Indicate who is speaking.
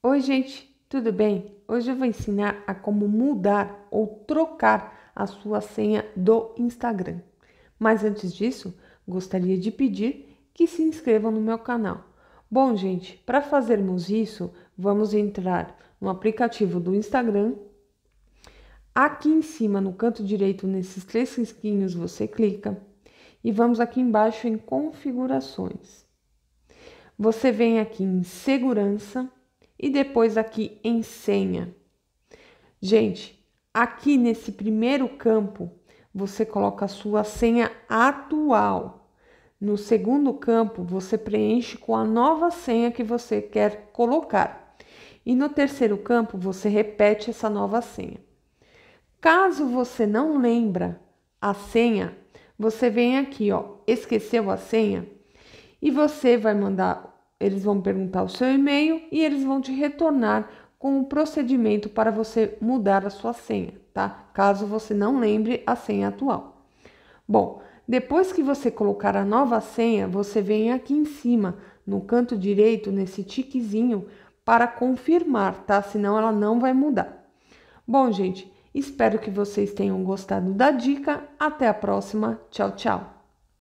Speaker 1: Oi, gente, tudo bem? Hoje eu vou ensinar a como mudar ou trocar a sua senha do Instagram. Mas antes disso, gostaria de pedir que se inscrevam no meu canal. Bom, gente, para fazermos isso, vamos entrar no aplicativo do Instagram. Aqui em cima, no canto direito, nesses três risquinhos, você clica e vamos aqui embaixo em configurações. Você vem aqui em segurança e depois aqui em senha. Gente, aqui nesse primeiro campo, você coloca a sua senha atual. No segundo campo, você preenche com a nova senha que você quer colocar. E no terceiro campo, você repete essa nova senha. Caso você não lembra a senha, você vem aqui, ó, esqueceu a senha, e você vai mandar eles vão perguntar o seu e-mail e eles vão te retornar com o procedimento para você mudar a sua senha, tá? Caso você não lembre a senha atual. Bom, depois que você colocar a nova senha, você vem aqui em cima, no canto direito, nesse tiquezinho, para confirmar, tá? Senão ela não vai mudar. Bom, gente, espero que vocês tenham gostado da dica. Até a próxima. Tchau, tchau.